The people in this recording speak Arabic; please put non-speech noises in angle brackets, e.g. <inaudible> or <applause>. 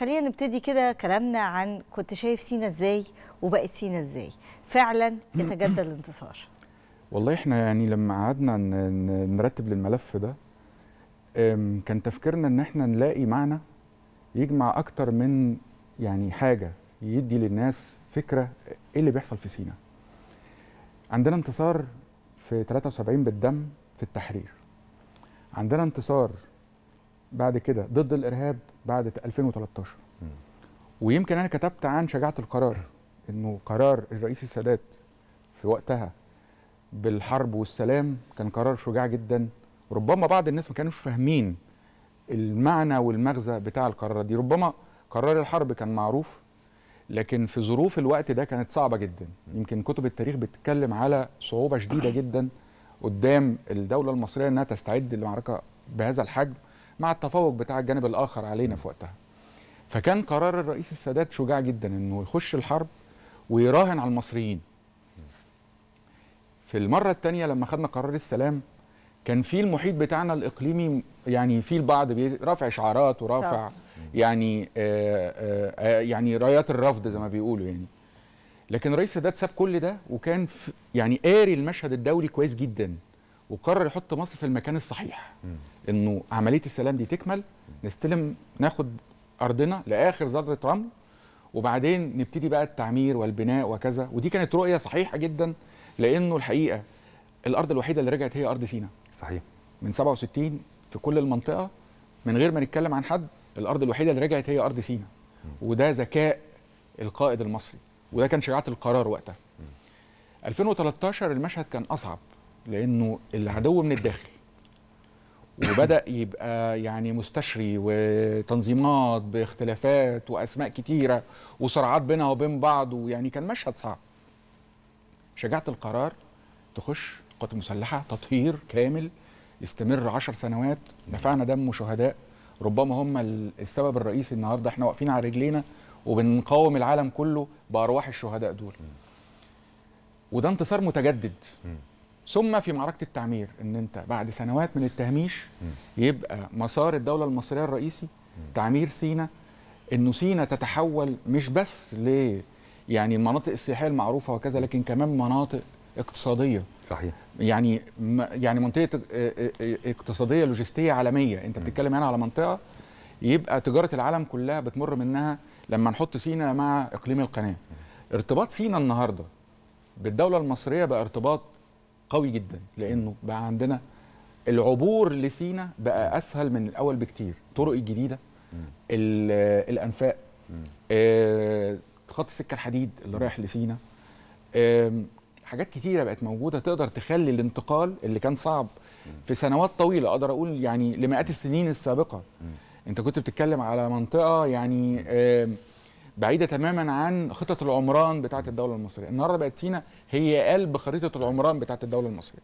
خلينا نبتدي كده كلامنا عن كنت شايف سينا ازاي وبقت سينا ازاي فعلا يتجدد <clears throat> الانتصار والله احنا يعني لما قعدنا نرتب للملف ده كان تفكيرنا ان احنا نلاقي معنى يجمع اكتر من يعني حاجه يدي للناس فكره ايه اللي بيحصل في سينا عندنا انتصار في 73 بالدم في التحرير عندنا انتصار بعد كده ضد الارهاب بعد 2013 ويمكن انا كتبت عن شجاعه القرار انه قرار الرئيس السادات في وقتها بالحرب والسلام كان قرار شجاع جدا ربما بعض الناس ما كانوش فاهمين المعنى والمغزى بتاع القرار دي ربما قرار الحرب كان معروف لكن في ظروف الوقت ده كانت صعبه جدا يمكن كتب التاريخ بتتكلم على صعوبه شديده جدا قدام الدوله المصريه انها تستعد لمعركه بهذا الحجم مع التفوق بتاع الجانب الاخر علينا في وقتها فكان قرار الرئيس السادات شجاع جدا انه يخش الحرب ويراهن على المصريين في المره الثانيه لما خدنا قرار السلام كان في المحيط بتاعنا الاقليمي يعني في البعض رافع شعارات ورافع يعني آآ آه، آآ آه، آه، يعني رايات الرفض زي ما بيقولوا يعني لكن الرئيس السادات ساب كل ده وكان يعني قاري المشهد الدولي كويس جدا وقرر يحط مصر في المكان الصحيح انه عمليه السلام دي تكمل نستلم ناخد ارضنا لاخر ذره رمل وبعدين نبتدي بقى التعمير والبناء وكذا ودي كانت رؤيه صحيحه جدا لانه الحقيقه الارض الوحيده اللي رجعت هي ارض سينا صحيح من 67 في كل المنطقه من غير ما نتكلم عن حد الارض الوحيده اللي رجعت هي ارض سينا وده ذكاء القائد المصري وده كان شجاعه القرار وقتها 2013 المشهد كان اصعب لانه العدو من الداخل وبدا يبقى يعني مستشري وتنظيمات باختلافات واسماء كتيره وصراعات بينها وبين بعض ويعني كان مشهد صعب شجعت القرار تخش قوات مسلحه تطهير كامل يستمر عشر سنوات دفعنا دم وشهداء ربما هم السبب الرئيسي النهارده احنا واقفين على رجلينا وبنقاوم العالم كله بارواح الشهداء دول وده انتصار متجدد ثم في معركه التعمير ان انت بعد سنوات من التهميش يبقى مسار الدوله المصريه الرئيسي تعمير سينا انه سينا تتحول مش بس ل يعني المناطق السياحيه المعروفه وكذا لكن كمان مناطق اقتصاديه صحيح يعني يعني منطقه اقتصاديه لوجستيه عالميه انت بتتكلم هنا يعني على منطقه يبقى تجاره العالم كلها بتمر منها لما نحط سينا مع اقليم القناه ارتباط سينا النهارده بالدوله المصريه بقى ارتباط قوي جدا لانه بقى عندنا العبور لسينا بقى اسهل من الاول بكتير الطرق الجديده الانفاق آه، خط السكه الحديد اللي رايح لسينا حاجات كتيره بقت موجوده تقدر تخلي الانتقال اللي كان صعب في سنوات طويله اقدر اقول يعني لمئات السنين السابقه انت كنت بتتكلم على منطقه يعني آه بعيده تماما عن خطط العمران بتاعه الدوله المصريه النهارده بقت سينا هي قلب خريطه العمران بتاعه الدوله المصريه